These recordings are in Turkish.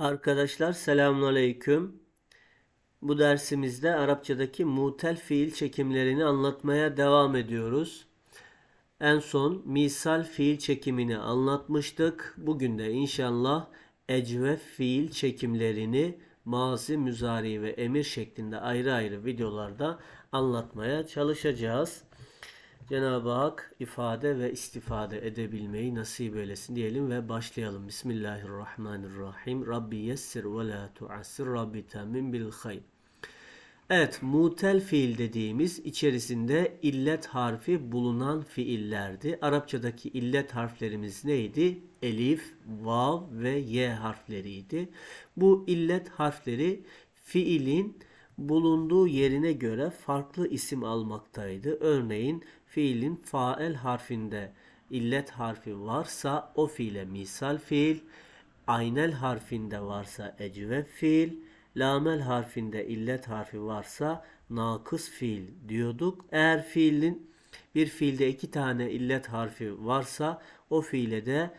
Arkadaşlar selamünaleyküm. Bu dersimizde Arapçadaki mutel fiil çekimlerini anlatmaya devam ediyoruz. En son misal fiil çekimini anlatmıştık. Bugün de inşallah ecve fiil çekimlerini mazi, müzari ve emir şeklinde ayrı ayrı videolarda anlatmaya çalışacağız. Cenab-ı Hak ifade ve istifade edebilmeyi nasip eylesin diyelim ve başlayalım. Bismillahirrahmanirrahim. Rabbi yessir ve la tuassir. Rabbi temin bil hayr. Evet, mutel fiil dediğimiz içerisinde illet harfi bulunan fiillerdi. Arapçadaki illet harflerimiz neydi? Elif, vav ve ye harfleriydi. Bu illet harfleri fiilin bulunduğu yerine göre farklı isim almaktaydı. Örneğin fiilin fael harfinde illet harfi varsa o fiile misal fiil, aynel harfinde varsa ecve fiil, lamel harfinde illet harfi varsa nakıs fiil diyorduk. Eğer fiilin bir fiilde iki tane illet harfi varsa o fiile de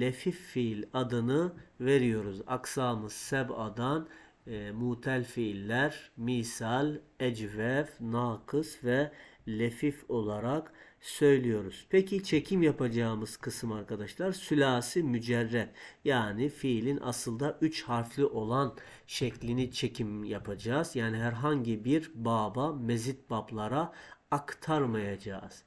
lefif fiil adını veriyoruz. Aksamız seb'adan e, mutel fiiller, misal, ecvef, nakıs ve lefif olarak söylüyoruz. Peki çekim yapacağımız kısım arkadaşlar sülasi mücerred yani fiilin aslında 3 harfli olan şeklini çekim yapacağız. Yani herhangi bir baba mezit bablara aktarmayacağız.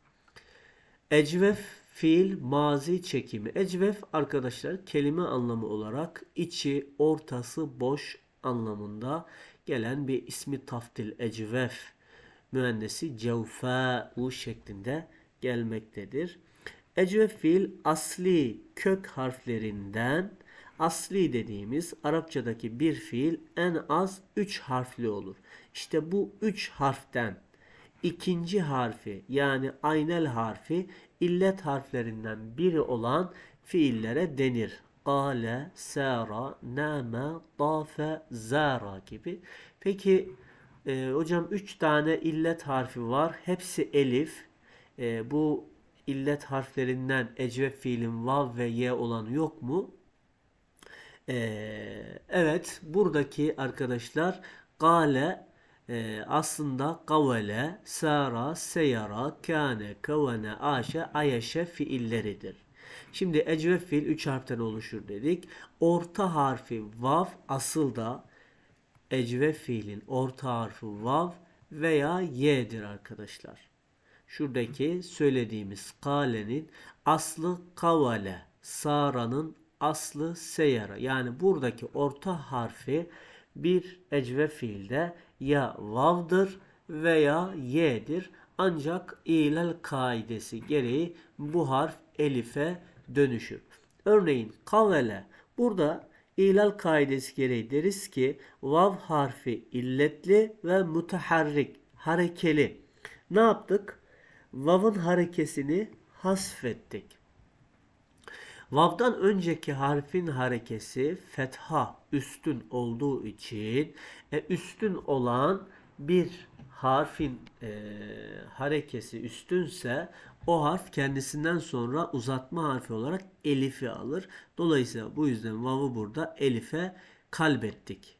Ecvef fiil mazi çekimi. Ecvef arkadaşlar kelime anlamı olarak içi, ortası boş anlamında gelen bir ismi taftil ecvef müennesi u şeklinde gelmektedir. Ecve asli kök harflerinden asli dediğimiz Arapçadaki bir fiil en az 3 harfli olur. İşte bu 3 harften ikinci harfi yani aynel harfi illet harflerinden biri olan fiillere denir. Kale, sera, name, tafe, zara gibi. Peki e, hocam 3 tane illet harfi var. Hepsi elif. E, bu illet harflerinden ecveb fiilin vav ve ye olan yok mu? E, evet buradaki arkadaşlar gale e, aslında kavale, sara, seyara, kane, kavane, aşe, ayeşe fiilleridir. Şimdi ecveb fiil 3 harften oluşur dedik. Orta harfi vav asıl da ecve fiilin orta harfi vav veya y'dir arkadaşlar. Şuradaki söylediğimiz kalenin aslı kavale, saranın aslı seyara. Yani buradaki orta harfi bir ecve fiilde ya vavdır veya y'dir. Ancak ilal kaidesi gereği bu harf elife dönüşür. Örneğin kavale burada İlal kaidesi gereği deriz ki vav harfi illetli ve mutaharrik, harekeli. Ne yaptık? Vav'ın harekesini hasfettik. Vav'dan önceki harfin harekesi fetha üstün olduğu için e, üstün olan bir harfin e, harekesi üstünse o harf kendisinden sonra uzatma harfi olarak elifi alır. Dolayısıyla bu yüzden vav'ı burada elife kalbettik.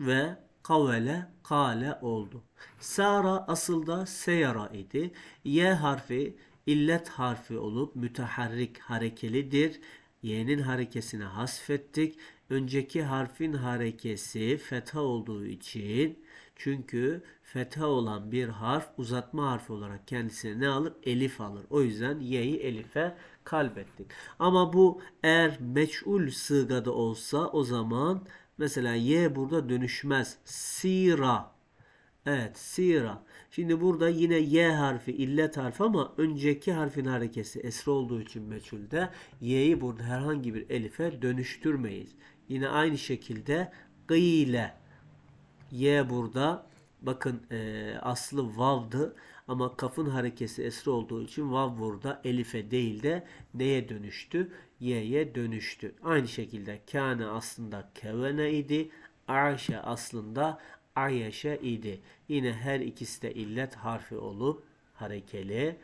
Ve kavele kale oldu. Sara asıl da seyara idi. Y harfi illet harfi olup müteharrik harekelidir. Y'nin harekesine hasfettik. Önceki harfin harekesi fetha olduğu için çünkü fetha olan bir harf uzatma harfi olarak kendisine ne alır? Elif alır. O yüzden ye'yi elife kalbettik. Ama bu eğer meçhul sığada olsa o zaman mesela ye burada dönüşmez. Sira. Evet sira. Şimdi burada yine y harfi illet harfi ama önceki harfin harekesi esra olduğu için meçhulde y'yi burada herhangi bir elife dönüştürmeyiz. Yine aynı şekilde gıyle Y burada bakın e, aslı vav'dı ama kafın harekesi esri olduğu için vav burada elife değil de neye dönüştü? Y'ye dönüştü. Aynı şekilde kâne aslında kevene idi. Ayşe aslında Ayşe idi. Yine her ikisi de illet harfi olup harekeli.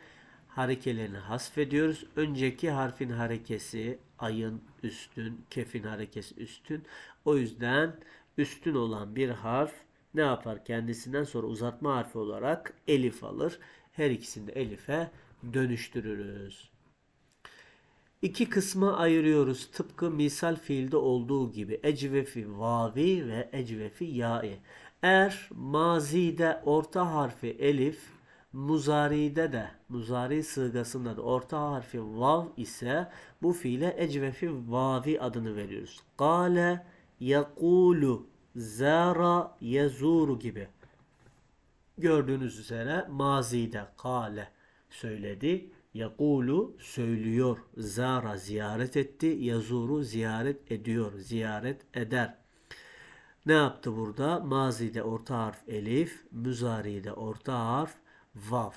Harekelerini hasfediyoruz. Önceki harfin harekesi ayın üstün, kefin harekesi üstün. O yüzden üstün olan bir harf ne yapar? Kendisinden sonra uzatma harfi olarak elif alır. Her ikisini de elife dönüştürürüz. İki kısma ayırıyoruz. Tıpkı misal fiilde olduğu gibi ecvefi vavi ve ecvefi ya'i. Er mazide orta harfi elif, muzari'de de muzari sığgasında da orta harfi vav ise bu fiile ecvefi vavi adını veriyoruz. Gale yakulu, zara, yazuru gibi. Gördüğünüz üzere mazide kale söyledi. Yakulu söylüyor. Zara ziyaret etti. Yazuru ziyaret ediyor. Ziyaret eder. Ne yaptı burada? Mazide orta harf elif, müzari de orta harf vav.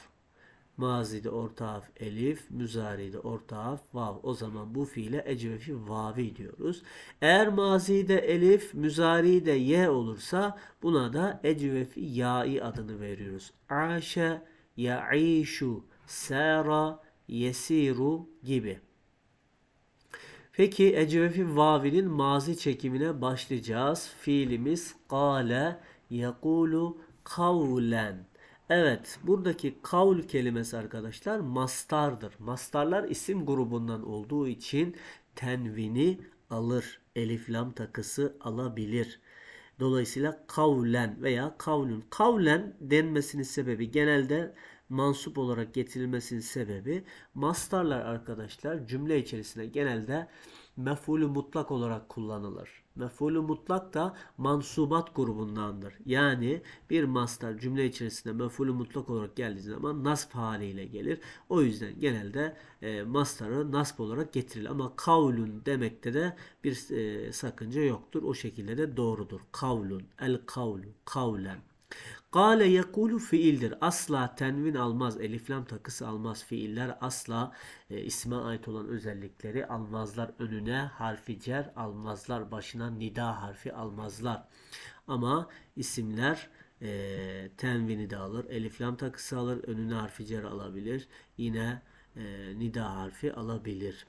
Mazide orta harf elif, müzaride orta harf vav. O zaman bu fiile ecvefi vavi diyoruz. Eğer mazide elif, müzaride ye olursa buna da ecvefi ya'i adını veriyoruz. Aşe, ya'işu, sera, yesiru gibi. Peki ecvefi vavinin mazi çekimine başlayacağız. Fiilimiz kale, yekulu, kavlen. Evet buradaki kavl kelimesi arkadaşlar mastardır. Mastarlar isim grubundan olduğu için tenvini alır. Elif lam takısı alabilir. Dolayısıyla kavlen veya kavlün. Kavlen denmesinin sebebi genelde mansup olarak getirilmesinin sebebi mastarlar arkadaşlar cümle içerisinde genelde mef'ulü mutlak olarak kullanılır. Mef'ulü mutlak da mansubat grubundandır. Yani bir mastar cümle içerisinde mef'ulü mutlak olarak geldiği zaman nasp haliyle gelir. O yüzden genelde e, mastarı nasb olarak getirilir. Ama kavlun demekte de bir e, sakınca yoktur. O şekilde de doğrudur. Kavlun, el kavlu, kavlen. Kale yekulu fiildir. Asla tenvin almaz, eliflam takısı almaz. Fiiller asla e, isme ait olan özellikleri almazlar. Önüne harfi cer almazlar. Başına nida harfi almazlar. Ama isimler e, tenvini de alır. Eliflam takısı alır. Önüne harfi cer alabilir. Yine e, nida harfi alabilir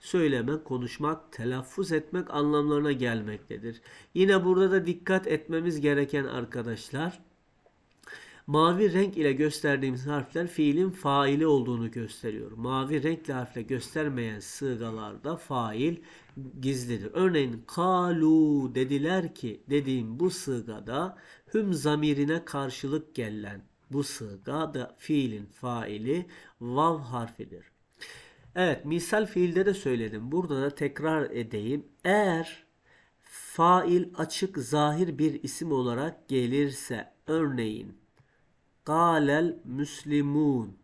söylemek, konuşmak, telaffuz etmek anlamlarına gelmektedir. Yine burada da dikkat etmemiz gereken arkadaşlar mavi renk ile gösterdiğimiz harfler fiilin faili olduğunu gösteriyor. Mavi renkli harfle göstermeyen sığalarda fail gizlidir. Örneğin kalu dediler ki dediğim bu sığada hüm zamirine karşılık gelen bu sığga da fiilin faili vav harfidir. Evet misal fiilde de söyledim. Burada da tekrar edeyim. Eğer fail açık zahir bir isim olarak gelirse örneğin Kâlel müslimûn.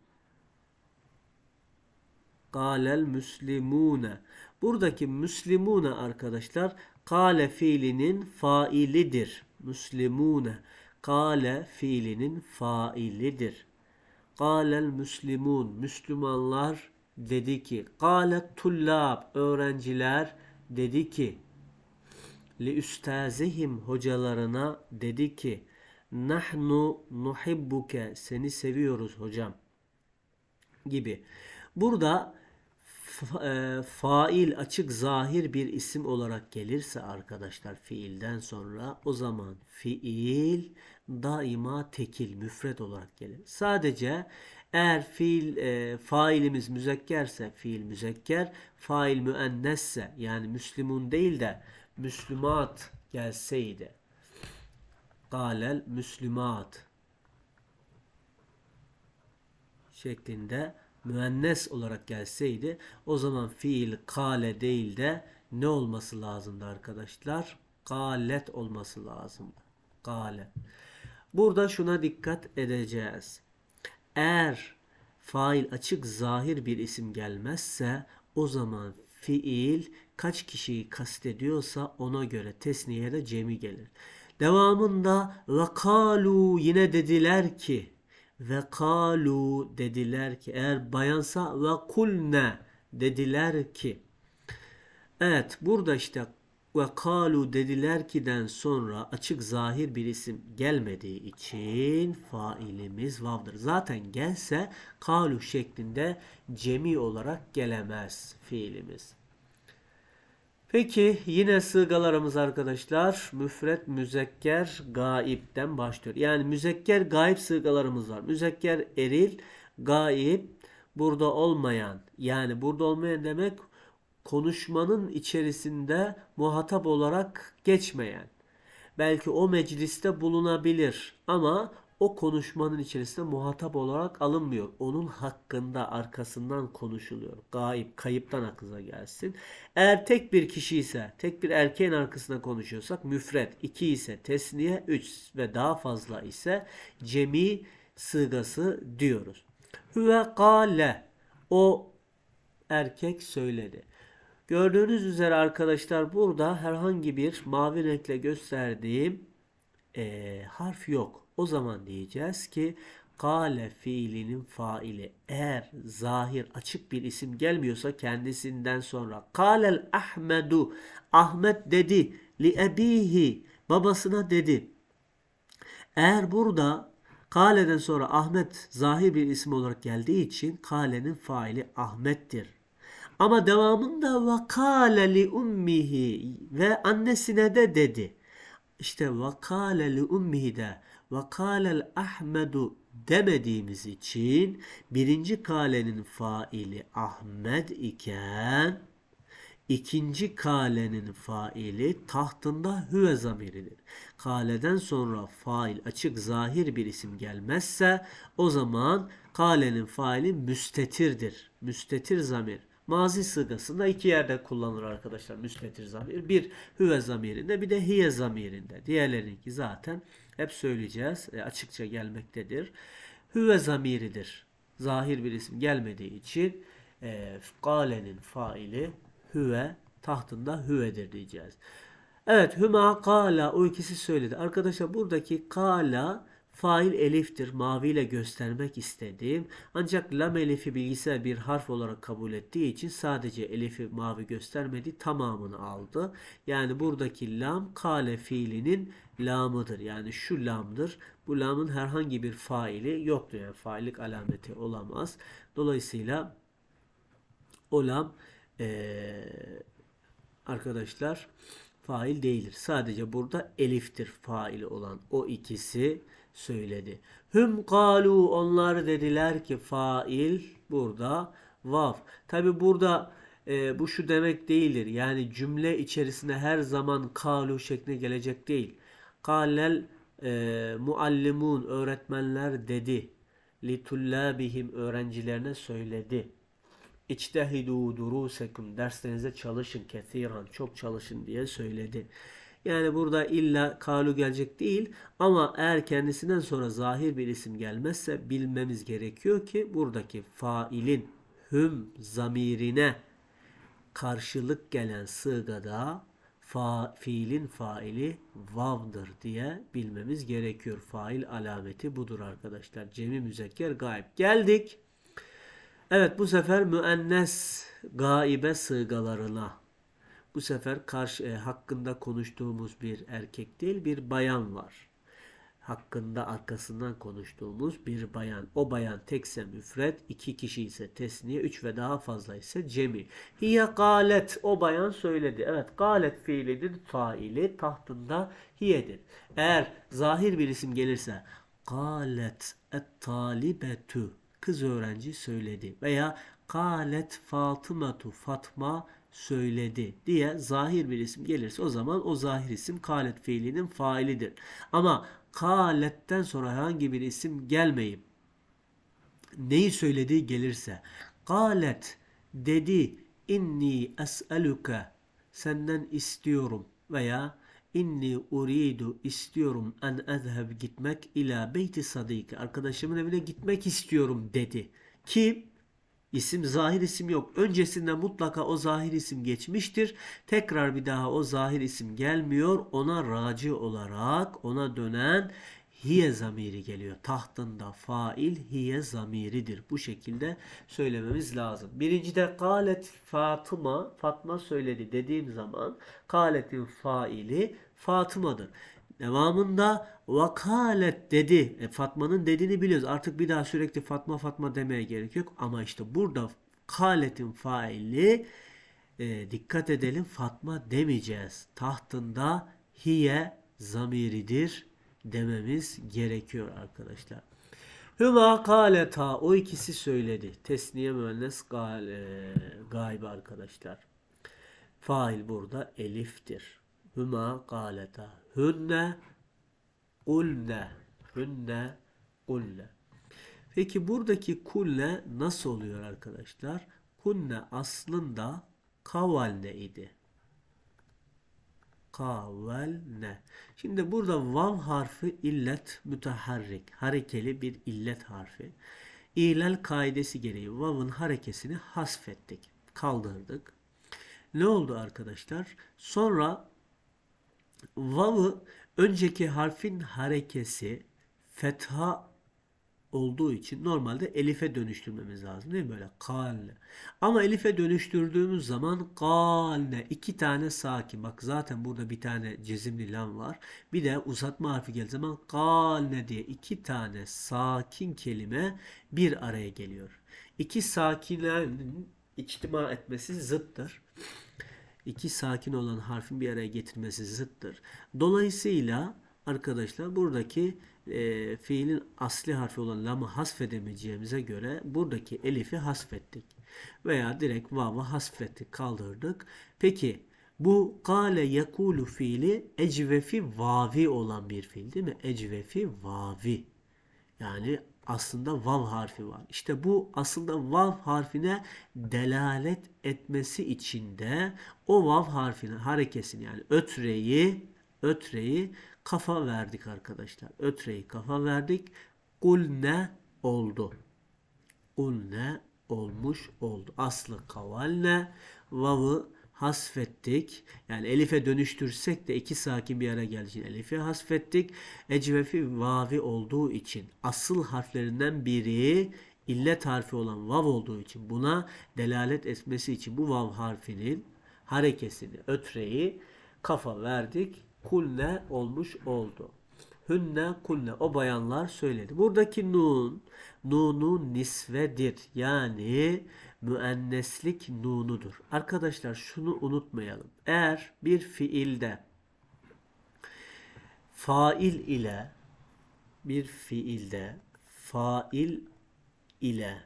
Kâlel müslimûne. Buradaki müslimûne arkadaşlar kâle fiilinin failidir. Müslimûne. Kâle fiilinin failidir. Kâlel müslimûn. Müslümanlar dedi ki. Kâle tullab. Öğrenciler dedi ki. Li üstazihim hocalarına dedi ki. Nahnu nuhibbuke seni seviyoruz hocam gibi. Burada e, fail açık zahir bir isim olarak gelirse arkadaşlar fiilden sonra o zaman fiil daima tekil müfred olarak gelir. Sadece eğer fiil e, failimiz müzekkerse fiil müzekker, fail müennesse yani Müslümun değil de Müslümat gelseydi galel müslümat şeklinde müennes olarak gelseydi o zaman fiil kale değil de ne olması lazımdı arkadaşlar? Galet olması lazımdı. Gale. Burada şuna dikkat edeceğiz. Eğer fail açık zahir bir isim gelmezse o zaman fiil kaç kişiyi kastediyorsa ona göre tesniye de cemi gelir. Devamında ve kalu yine dediler ki ve kalu dediler ki eğer bayansa ve kulne dediler ki Evet burada işte ve kalu dediler ki'den sonra açık zahir bir isim gelmediği için failimiz vavdır. Zaten gelse kalu şeklinde cemi olarak gelemez fiilimiz. Peki yine sığgalarımız arkadaşlar müfret, müzekker, gaipten başlıyor. Yani müzekker, gaip sığgalarımız var. Müzekker eril, gaip burada olmayan. Yani burada olmayan demek konuşmanın içerisinde muhatap olarak geçmeyen. Belki o mecliste bulunabilir ama o konuşmanın içerisinde muhatap olarak alınmıyor. Onun hakkında arkasından konuşuluyor. Gayip, kayıptan aklınıza gelsin. Eğer tek bir kişi ise, tek bir erkeğin arkasına konuşuyorsak müfret, iki ise tesniye, üç ve daha fazla ise cemi sığgası diyoruz. Hüve kale. O erkek söyledi. Gördüğünüz üzere arkadaşlar burada herhangi bir mavi renkle gösterdiğim e, harf yok. O zaman diyeceğiz ki Kale fiilinin faili eğer zahir açık bir isim gelmiyorsa kendisinden sonra Kalel Ahmedu Ahmet dedi li ebihi babasına dedi. Eğer burada Kale'den sonra Ahmet zahir bir isim olarak geldiği için Kale'nin faili Ahmet'tir. Ama devamında ve kâle li ummihi ve annesine de dedi. İşte vakale li ummihi de vakalel ahmedu demediğimiz için birinci kalenin faili Ahmet iken ikinci kalenin faili tahtında hüve zamiridir. Kaleden sonra fail açık zahir bir isim gelmezse o zaman kalenin faili müstetirdir. Müstetir zamir. Mazi sıgası iki yerde kullanılır arkadaşlar müsnetir zamir. Bir hüve zamirinde bir de hiye zamirinde. Diğerlerinki zaten hep söyleyeceğiz e, açıkça gelmektedir. Hüve zamiridir. Zahir bir isim gelmediği için e, galenin faili hüve tahtında hüvedir diyeceğiz. Evet hüma kala o ikisi söyledi. Arkadaşlar buradaki kala Fail eliftir maviyle göstermek istediğim. Ancak lam elifi bilgisayar bir harf olarak kabul ettiği için sadece elifi mavi göstermedi tamamını aldı. Yani buradaki lam kale fiilinin lamıdır. Yani şu lamdır. Bu lamın herhangi bir faili yoktur. Yani faillik alameti olamaz. Dolayısıyla o lam ee, arkadaşlar fail değildir. Sadece burada eliftir faili olan o ikisi söyledi. Hüm kalu onlar dediler ki fail burada vav. Tabi burada e, bu şu demek değildir. Yani cümle içerisinde her zaman kalu şekline gelecek değil. Kalel e, muallimun öğretmenler dedi. Litullabihim öğrencilerine söyledi. İçtehidu durusekum derslerinize çalışın kethiran çok çalışın diye söyledi. Yani burada illa kalu gelecek değil ama eğer kendisinden sonra zahir bir isim gelmezse bilmemiz gerekiyor ki buradaki failin hüm zamirine karşılık gelen sığgada fa, fiilin faili vavdır diye bilmemiz gerekiyor. Fail alameti budur arkadaşlar. Cemi müzekker gayb. Geldik. Evet bu sefer müennes gaibe sığgalarına bu sefer karşı e, hakkında konuştuğumuz bir erkek değil, bir bayan var. Hakkında arkasından konuştuğumuz bir bayan. O bayan tekse müfret, iki kişi ise tesniye, üç ve daha fazla ise cemi. Hiye galet. O bayan söyledi. Evet galet fiilinin faili tahtında hiyedir. Eğer zahir bir isim gelirse galet et talibetü kız öğrenci söyledi veya galet Fatımatu Fatma söyledi diye zahir bir isim gelirse o zaman o zahir isim kalet fiilinin failidir. Ama kaletten sonra herhangi bir isim gelmeyip neyi söylediği gelirse kalet dedi inni es'eluke senden istiyorum veya inni uridu istiyorum en ezheb gitmek ila beyti sadiki arkadaşımın evine gitmek istiyorum dedi. kim İsim zahir isim yok. Öncesinde mutlaka o zahir isim geçmiştir. Tekrar bir daha o zahir isim gelmiyor. Ona raci olarak ona dönen hiye zamiri geliyor. Tahtında fail hiye zamiridir. Bu şekilde söylememiz lazım. Birincide galet Fatıma, Fatma söyledi dediğim zaman galetin faili Fatıma'dır. Devamında vakalet dedi. E, Fatma'nın dediğini biliyoruz. Artık bir daha sürekli Fatma Fatma demeye gerek yok. Ama işte burada kaletin faili e, dikkat edelim Fatma demeyeceğiz. Tahtında hiye zamiridir dememiz gerekiyor arkadaşlar. Hüva kaleta o ikisi söyledi. Tesniye müennes gal, e, gayb arkadaşlar. Fail burada eliftir huma galeta. Hünne kulne. Hünne kulle. Peki buradaki kulle nasıl oluyor arkadaşlar? Kunne aslında kavalne idi. Kavalne. Şimdi burada vav harfi illet müteharrik. Harekeli bir illet harfi. İlal kaidesi gereği vav'ın harekesini hasfettik. Kaldırdık. Ne oldu arkadaşlar? Sonra vav'ı önceki harfin harekesi fetha olduğu için normalde elife dönüştürmemiz lazım değil mi böyle kalne. Ama elife dönüştürdüğümüz zaman kalne iki tane sakin. Bak zaten burada bir tane cezimli lam var. Bir de uzatma harfi geldiği zaman kalne diye iki tane sakin kelime bir araya geliyor. İki sakinlerin içtima etmesi zıttır iki sakin olan harfin bir araya getirmesi zıttır. Dolayısıyla arkadaşlar buradaki e, fiilin asli harfi olan lamı hasfedemeyeceğimize göre buradaki elifi hasfettik. Veya direkt vav'ı hasfettik, kaldırdık. Peki bu kale yakulu fiili ecvefi vavi olan bir fiil değil mi? Ecvefi vavi. Yani aslında vav harfi var. İşte bu aslında vav harfine delalet etmesi için de o vav harfinin harekesini yani ötreyi ötreyi kafa verdik arkadaşlar. Ötreyi kafa verdik. Kul ne oldu? Kul ne olmuş oldu. Aslı kaval ne? Vavı hasfettik. Yani elife dönüştürsek de iki sakin bir yere geldiği için elifi hasfettik. Ecvefi vavi olduğu için asıl harflerinden biri illet harfi olan vav olduğu için buna delalet etmesi için bu vav harfinin harekesini, ötreyi kafa verdik. Kulne olmuş oldu. Hünne kulne o bayanlar söyledi. Buradaki nun nunu nisvedir. Yani müenneslik nunudur. Arkadaşlar şunu unutmayalım. Eğer bir fiilde fail ile bir fiilde fail ile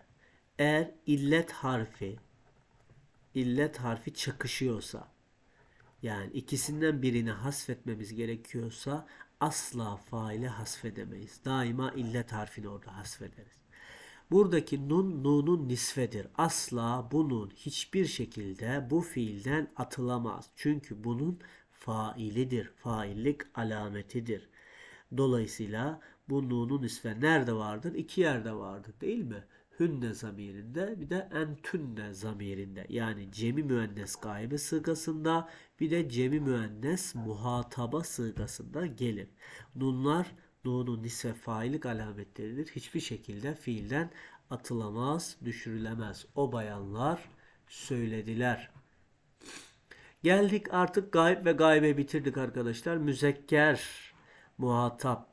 eğer illet harfi illet harfi çakışıyorsa yani ikisinden birini hasfetmemiz gerekiyorsa asla faile hasfedemeyiz. Daima illet harfini orada hasfederiz. Buradaki nun nunun nisvedir. Asla bunun hiçbir şekilde bu fiilden atılamaz. Çünkü bunun failidir. Faillik alametidir. Dolayısıyla bu nunun nisve nerede vardır? İki yerde vardır değil mi? hünne zamirinde bir de entünne zamirinde yani cemi müennes gaibe sıgasında bir de cemi müennes muhataba sıgasında gelir. Nunlar Nun'un nis ve faillik alametleridir. Hiçbir şekilde fiilden atılamaz, düşürülemez. O bayanlar söylediler. Geldik artık gayb ve gaybe bitirdik arkadaşlar. Müzekker muhatap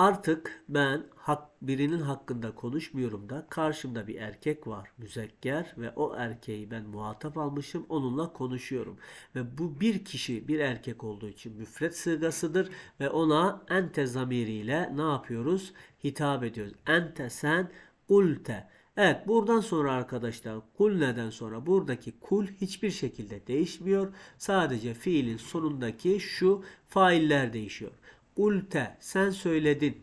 Artık ben hak, birinin hakkında konuşmuyorum da karşımda bir erkek var müzekker ve o erkeği ben muhatap almışım onunla konuşuyorum. Ve bu bir kişi bir erkek olduğu için müfret sırgasıdır ve ona ente zamiriyle ne yapıyoruz? Hitap ediyoruz. Ente sen kulte. Evet buradan sonra arkadaşlar kul neden sonra buradaki kul hiçbir şekilde değişmiyor. Sadece fiilin sonundaki şu failler değişiyor. Kulte sen söyledin.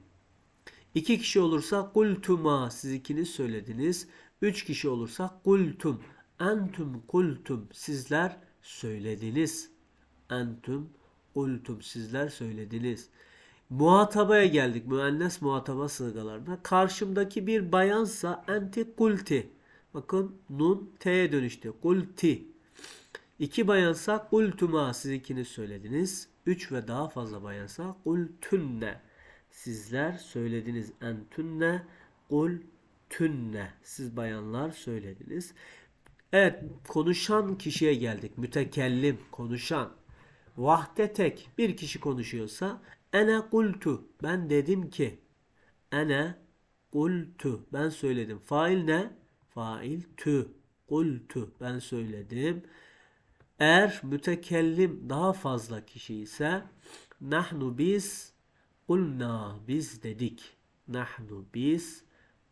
İki kişi olursa kultuma siz ikiniz söylediniz. Üç kişi olursa kultum. Entüm kultum sizler söylediniz. Entüm kultum sizler söylediniz. Muhatabaya geldik. Müennes muhataba sığgalarına. Karşımdaki bir bayansa enti kulti. Bakın nun t'ye dönüştü. Kulti. İki bayansa kultuma siz ikini söylediniz. Üç ve daha fazla bayansa kultünne. Sizler söylediniz entünne kultünne. Siz bayanlar söylediniz. Evet konuşan kişiye geldik. Mütekellim konuşan. Vahde tek bir kişi konuşuyorsa ene kultu ben dedim ki ene kultu ben söyledim. Fail ne? Fail tü. Kultu ben söyledim. Eğer mütekellim daha fazla kişi ise nahnu biz ulna biz dedik. Nahnu biz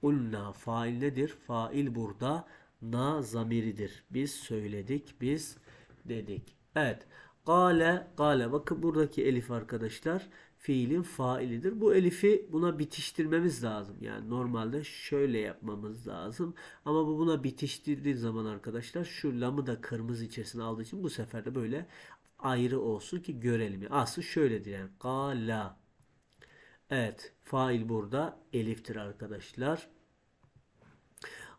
ulna fail nedir? Fail burada na zamiridir. Biz söyledik, biz dedik. Evet. Gale, gale. Bakın buradaki elif arkadaşlar fiilin failidir. Bu elifi buna bitiştirmemiz lazım. Yani normalde şöyle yapmamız lazım. Ama bu buna bitiştirdiği zaman arkadaşlar şu lamı da kırmızı içerisine aldığı için bu sefer de böyle ayrı olsun ki görelim. aslı şöyledir yani. Kala. Evet. Fail burada eliftir arkadaşlar.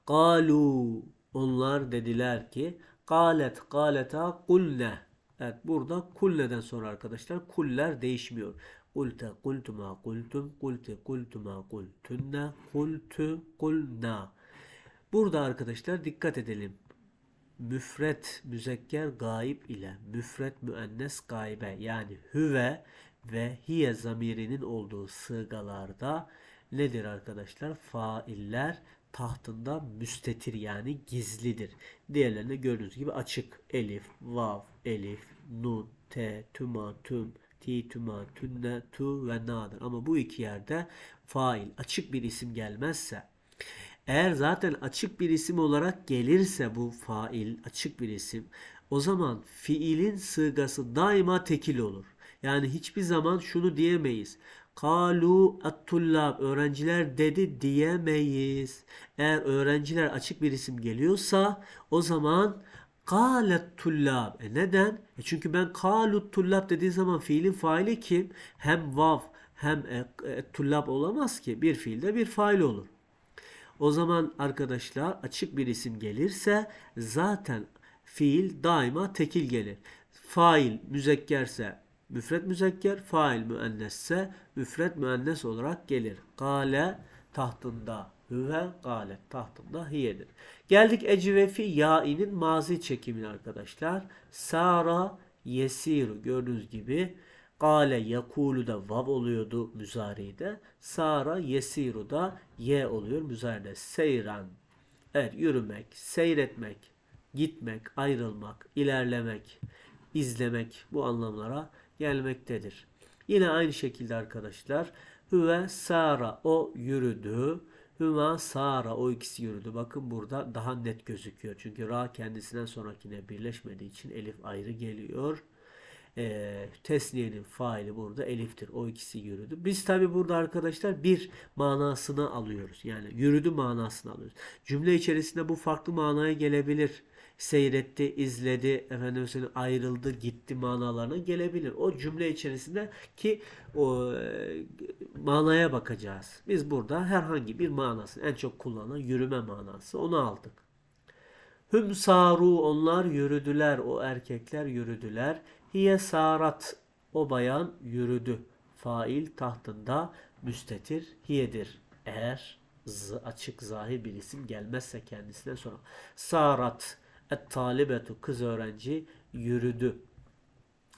Galu, Onlar dediler ki Kalet kaleta kulne. Evet burada kulleden sonra arkadaşlar kuller değişmiyor. Kulte kultuma kultum, kulti kultuma kultunna, kultu kulna. Burada arkadaşlar dikkat edelim. Müfret müzekker gayib ile müfret müennes gaybe yani hüve ve hiye zamirinin olduğu sığgalarda nedir arkadaşlar? Failler tahtında müstetir yani gizlidir. Diğerlerinde gördüğünüz gibi açık. Elif, vav, elif, nun, te, tüma, tüm, ti, tüma, tünne, tu ve nadır. Ama bu iki yerde fail açık bir isim gelmezse eğer zaten açık bir isim olarak gelirse bu fail açık bir isim o zaman fiilin sığgası daima tekil olur. Yani hiçbir zaman şunu diyemeyiz. Kalu at öğrenciler dedi diyemeyiz. Eğer öğrenciler açık bir isim geliyorsa o zaman Kalet tullab. E neden? E çünkü ben kalut tullab dediği zaman fiilin faili kim? Hem vav hem e, e tullab olamaz ki. Bir fiilde bir fail olur. O zaman arkadaşlar açık bir isim gelirse zaten fiil daima tekil gelir. Fail müzekkerse müfret müzekker, fail müennesse müfret müennes olarak gelir. Kale tahtında ve galet tahtında hiyedir. Geldik ecivefi yainin mazi çekimine arkadaşlar. Sara yesiru gördüğünüz gibi Gale yakulu da vav oluyordu müzaride. Sara yesiru da ye oluyor müzaride. Seyran. Evet er, yürümek, seyretmek, gitmek, ayrılmak, ilerlemek, izlemek bu anlamlara gelmektedir. Yine aynı şekilde arkadaşlar. Hüve sara o yürüdü. Hüma Sara o ikisi yürüdü. Bakın burada daha net gözüküyor. Çünkü Ra kendisinden sonrakine birleşmediği için Elif ayrı geliyor. E, tesniyenin faili burada Elif'tir. O ikisi yürüdü. Biz tabi burada arkadaşlar bir manasını alıyoruz. Yani yürüdü manasını alıyoruz. Cümle içerisinde bu farklı manaya gelebilir seyretti, izledi, efendim senin ayrıldı, gitti manalarına gelebilir. O cümle içerisinde ki o e, manaya bakacağız. Biz burada herhangi bir manası, en çok kullanılan yürüme manası onu aldık. Hüm saru onlar yürüdüler, o erkekler yürüdüler. Hiye sarat o bayan yürüdü. Fail tahtında müstetir hiyedir. Eğer açık zahir bir isim gelmezse kendisine sonra sarat et talibetu kız öğrenci yürüdü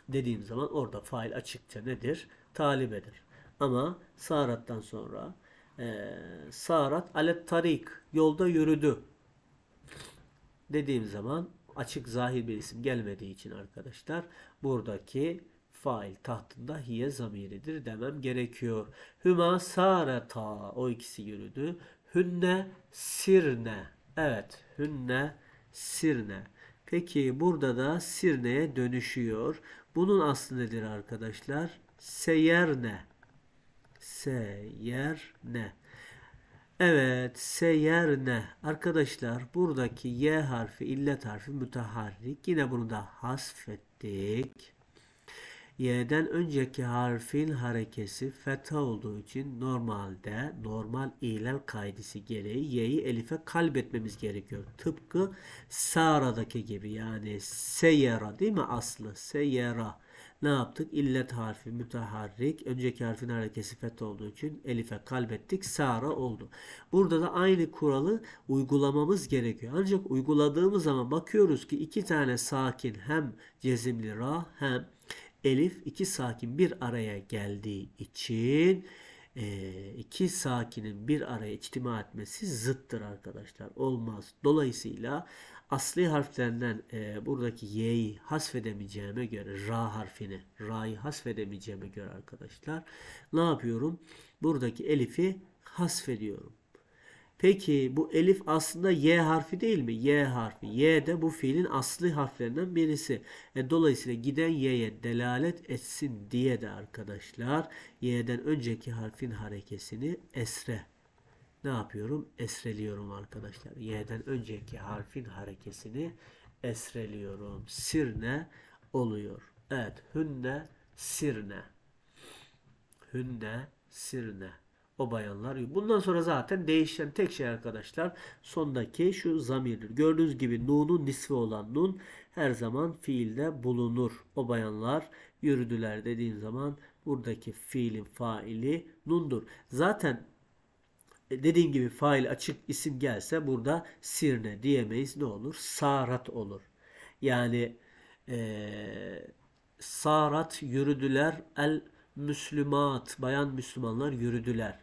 dediğim zaman orada fail açıkça nedir? Talibedir. Ama sarattan sonra e, sarat alet tarik yolda yürüdü dediğim zaman açık zahir bir isim gelmediği için arkadaşlar buradaki fail tahtında hiye zamiridir demem gerekiyor. Hüma sarata o ikisi yürüdü. Hünne sirne. Evet hünne Sirne. Peki burada da Sirne'ye dönüşüyor. Bunun aslı nedir arkadaşlar? Seyerne. Seyerne. Evet, seyerne. Arkadaşlar buradaki y harfi, illet harfi müteharrik. Yine bunu da hasfettik. Y'den önceki harfin harekesi fetha olduğu için normalde normal ilal kaidesi gereği Y'yi elife kalbetmemiz gerekiyor. Tıpkı Sara'daki gibi yani seyera değil mi aslı? Seyera. Ne yaptık? İllet harfi müteharrik. Önceki harfin harekesi feth olduğu için elife kalbettik. Sara oldu. Burada da aynı kuralı uygulamamız gerekiyor. Ancak uyguladığımız zaman bakıyoruz ki iki tane sakin hem cezimli ra hem elif iki sakin bir araya geldiği için e, iki sakinin bir araya içtima etmesi zıttır arkadaşlar. Olmaz. Dolayısıyla asli harflerinden e, buradaki y'yi hasfedemeyeceğime göre ra harfini, ra'yı hasfedemeyeceğime göre arkadaşlar ne yapıyorum? Buradaki elifi hasfediyorum. Peki bu elif aslında y harfi değil mi? Y harfi. Y de bu fiilin asli harflerinden birisi. E, dolayısıyla giden y'ye delalet etsin diye de arkadaşlar y'den önceki harfin harekesini esre ne yapıyorum? Esreliyorum arkadaşlar. Y'den önceki harfin harekesini esreliyorum. Sirne oluyor. Evet. Hünne sirne. Hünne sirne o bayanlar. Bundan sonra zaten değişen tek şey arkadaşlar sondaki şu zamirdir. Gördüğünüz gibi nunun nisfi olan nun her zaman fiilde bulunur. O bayanlar yürüdüler dediğim zaman buradaki fiilin faili nundur. Zaten e, dediğim gibi fail açık isim gelse burada sirne diyemeyiz. Ne olur? Sarat olur. Yani ee, sarat yürüdüler el Müslümat, bayan Müslümanlar yürüdüler.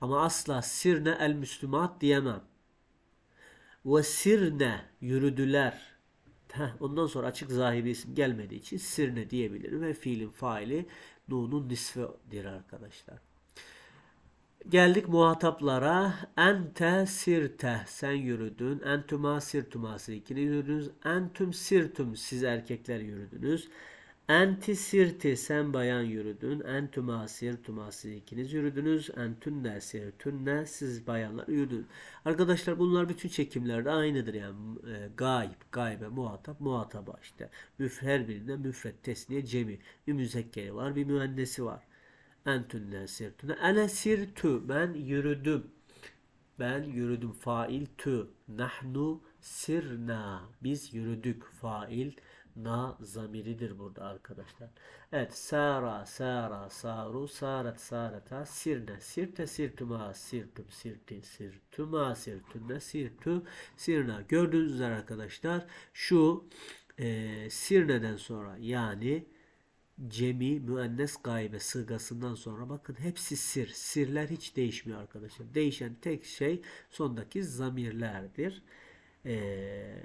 Ama asla sirne el müslümat diyemem. Ve sirne yürüdüler. Heh, ondan sonra açık zahibi isim gelmediği için sirne diyebilirim ve fiilin faili nunun nisfidir arkadaşlar. Geldik muhataplara. Ente sirte. Sen yürüdün. Entüma sirtuma siz ikiniz yürüdünüz. Entüm sirtüm. Siz erkekler yürüdünüz. Enti sirti sen bayan yürüdün. Entü masir tumasir ikiniz yürüdünüz. Entünne sirtünne siz bayanlar yürüdün. Arkadaşlar bunlar bütün çekimlerde aynıdır yani. E, gayb, gaybe, muhatap, muhataba işte. Müf, her birinde müfret, tesniye, cemi. Bir müzekkeri var, bir mühendesi var. Entünne sirtünne. Ene sirtü ben yürüdüm. Ben yürüdüm. Fail tü. Nahnu sirna. Biz yürüdük. Fail na zamiridir burada arkadaşlar. Evet sara sara saru sarat sarata sirne sirte sirtuma sirtum sirtin sirtuma sirtunne sirtu sirna. Gördüğünüz üzere arkadaşlar şu e, sirneden sonra yani cemi müennes gaybe sırgasından sonra bakın hepsi sir. Sirler hiç değişmiyor arkadaşlar. Değişen tek şey sondaki zamirlerdir. E,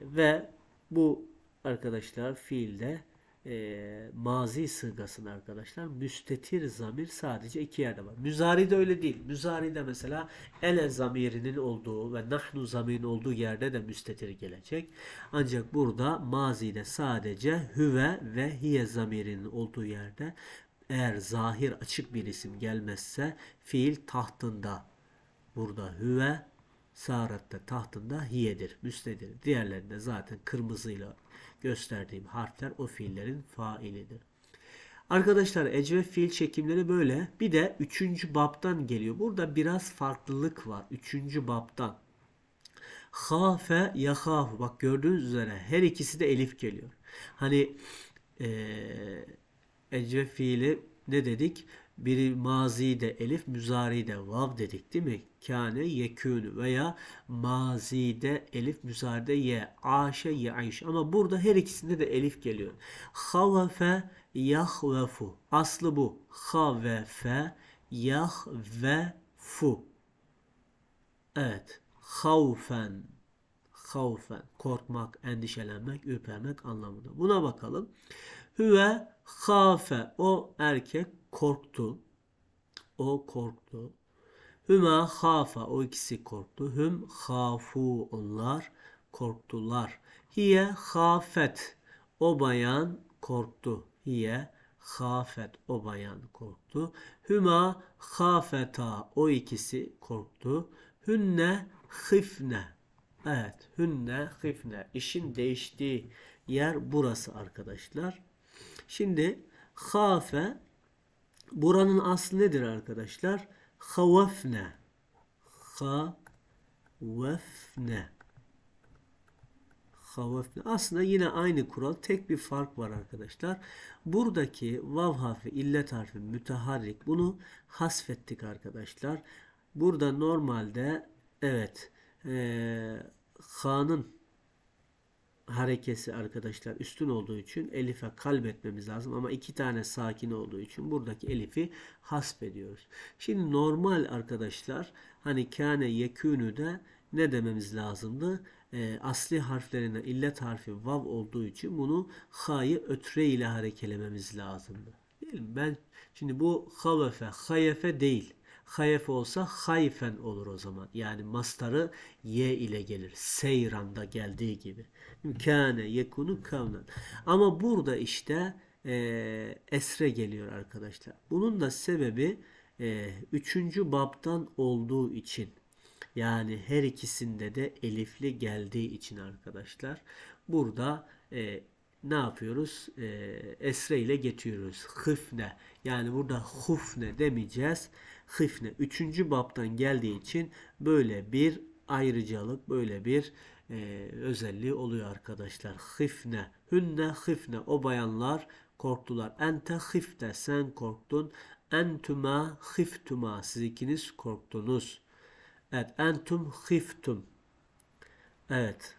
ve bu arkadaşlar fiilde e, mazi sıgasını arkadaşlar müstetir zamir sadece iki yerde var. Müzari de öyle değil. Müzari de mesela ele zamirinin olduğu ve nahnu zamirin olduğu yerde de müstetir gelecek. Ancak burada mazide sadece hüve ve hiye zamirinin olduğu yerde eğer zahir açık bir isim gelmezse fiil tahtında burada hüve Sarat'ta tahtında hiyedir, müstedir. Diğerlerinde zaten kırmızıyla gösterdiğim harfler o fiillerin failidir. Arkadaşlar ecve fiil çekimleri böyle. Bir de üçüncü baptan geliyor. Burada biraz farklılık var. Üçüncü baptan. Hafe yahahu. Bak gördüğünüz üzere her ikisi de elif geliyor. Hani ee, ecve fiili ne dedik? Biri mazide elif, müzari vav dedik değil mi? Kâne, yekûn veya mazide elif, müzari ye, aşe, ye'ayş. Ama burada her ikisinde de elif geliyor. Havafe, yahvefu. Aslı bu. Havafe, yahvefu. Evet. Havfen havfen, korkmak, endişelenmek, ürpermek anlamında. Buna bakalım. Hüve hafe. O erkek korktu. O korktu. Hüme hafa. O ikisi korktu. Hüm hafu. Onlar korktular. Hiye hafet. O bayan korktu. Hiye hafet. O bayan korktu. Hüma hafeta. O ikisi korktu. Hünne hifne. Evet. Hünne hifne. İşin değiştiği yer burası arkadaşlar. Şimdi hafe buranın aslı nedir arkadaşlar? Havafne. Havafne. Havafne. Aslında yine aynı kural. Tek bir fark var arkadaşlar. Buradaki vav harfi, illet harfi, müteharrik. Bunu hasfettik arkadaşlar. Burada normalde evet ee, ha'nın harekesi arkadaşlar üstün olduğu için elife kalbetmemiz lazım ama iki tane sakin olduğu için buradaki elifi hasp ediyoruz. Şimdi normal arkadaşlar hani kâne yekûnü de ne dememiz lazımdı? E, asli harflerine illet harfi vav olduğu için bunu ha'yı ötre ile harekelememiz lazımdı. Değil mi? Ben şimdi bu havefe, hayefe değil. Hayef olsa hayfen olur o zaman. Yani mastarı ye ile gelir. Seyranda geldiği gibi. Kâne yekunu kavnen. Ama burada işte e, esre geliyor arkadaşlar. Bunun da sebebi e, üçüncü babdan olduğu için. Yani her ikisinde de elifli geldiği için arkadaşlar. Burada e, ne yapıyoruz? E, esre ile getiriyoruz. Hıfne. Yani burada hufne demeyeceğiz sıfne 3. baptan geldiği için böyle bir ayrıcalık, böyle bir e, özelliği oluyor arkadaşlar. Hifne, hünne, hifne o bayanlar korktular. Ente hifte sen korktun. Entüma hiftuma siz ikiniz korktunuz. Evet entum hiftum. Evet.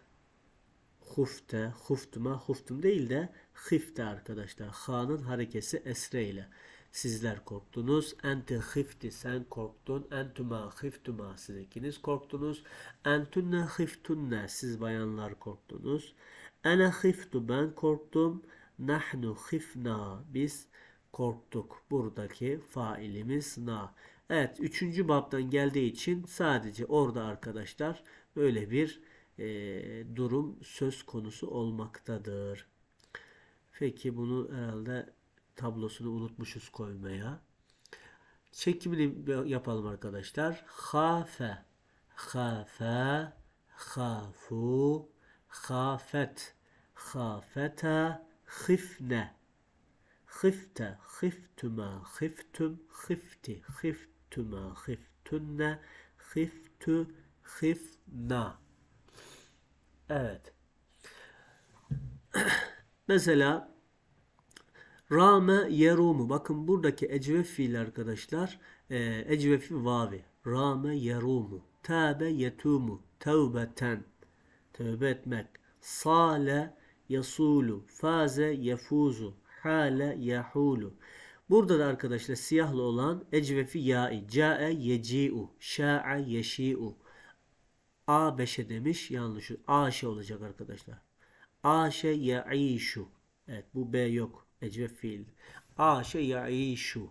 Hufte, huftuma, huftum değil de hifte arkadaşlar. Ha'nın harekesi esre ile sizler korktunuz. Ente hifti sen korktun. Entuma hiftuma siz ikiniz korktunuz. Entunne hiftunne siz bayanlar korktunuz. Ene hiftu ben korktum. Nahnu hifna biz korktuk. Buradaki failimiz na. Evet üçüncü baptan geldiği için sadece orada arkadaşlar böyle bir e, durum söz konusu olmaktadır. Peki bunu herhalde tablosunu unutmuşuz koymaya. Çekimini yapalım arkadaşlar. Hafe, hafe, hafu, hafet, hafete, hifne, hifte, hiftüme, hiftüm, hifti, hiftüme, hiftünne, hiftü, hifna. Evet. Mesela Rame yerumu. Bakın buradaki ecvef arkadaşlar. E, ecvefi vavi. Rame yerumu. Tabe yetumu. Tevbeten. Tövbe etmek. Sale yasulu. Faze yefuzu. Hale yahulu. Burada da arkadaşlar siyahlı olan ecvefi ya'i. Ca'e yeci'u. Şa'e yeşi'u. A 5'e demiş. Yanlış. aşe olacak arkadaşlar. aşe şey ya'işu. Evet bu B yok. Ecve A Aşe ya'işu.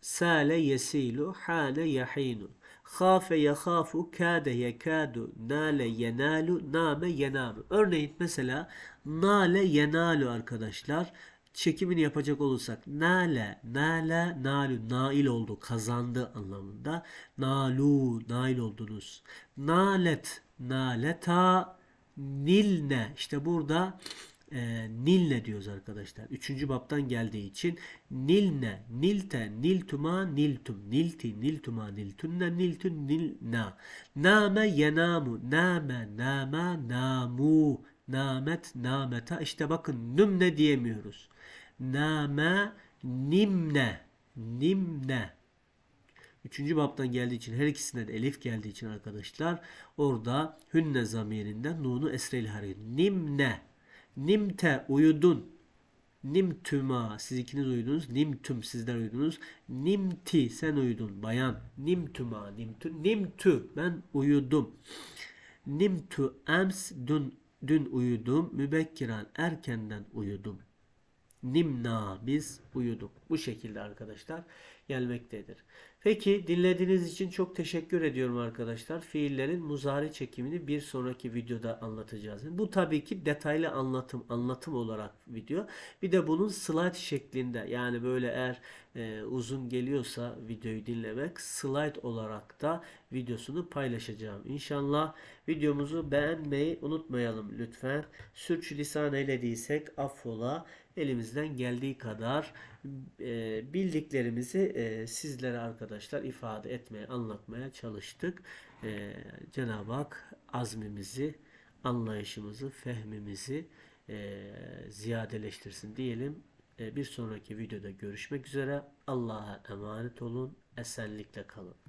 Sale yesilu. Hane yahinu. Hafe yahafu. Kade yekadu. Nale yenalu. Name yenamu. Örneğin mesela nale yenalu arkadaşlar çekimini yapacak olursak nale, nale, nalu, nail oldu, kazandı anlamında. Nalu, nail oldunuz. Nalet, naleta, nilne. İşte burada e, ee, Nilne diyoruz arkadaşlar. Üçüncü baptan geldiği için Nilne, Nilte, Niltuma, Niltum, Nilti, Niltuma, Niltunne, Niltun, Nilna. Name, Yenamu, Name, Nama, Namu, Namet, Nameta. İşte bakın nümne diyemiyoruz. Name, Nimne, Nimne. Üçüncü baptan geldiği için her ikisinde de elif geldiği için arkadaşlar orada hünne zamirinden nunu esreli hareket. Nimne Nimte uyudun. Nimtüma siz ikiniz uyudunuz. Nimtüm sizler uyudunuz. Nimti sen uyudun bayan. Nimtüma nimtü nimtü ben uyudum. Nimtu ems dün dün uyudum. Mübekkiren erkenden uyudum. Nimna biz uyuduk. Bu şekilde arkadaşlar gelmektedir. Peki dinlediğiniz için çok teşekkür ediyorum arkadaşlar. Fiillerin muzari çekimini bir sonraki videoda anlatacağız. Bu tabii ki detaylı anlatım, anlatım olarak video. Bir de bunun slide şeklinde yani böyle eğer e, uzun geliyorsa videoyu dinlemek slide olarak da videosunu paylaşacağım. İnşallah videomuzu beğenmeyi unutmayalım lütfen. Sürçülisan eylediysek affola elimizden geldiği kadar e, bildiklerimizi e, sizlere arkadaşlar ifade etmeye, anlatmaya çalıştık. E, Cenab-ı Hak azmimizi, anlayışımızı, fehmimizi e, ziyadeleştirsin diyelim. bir sonraki videoda görüşmek üzere. Allah'a emanet olun. Esenlikle kalın.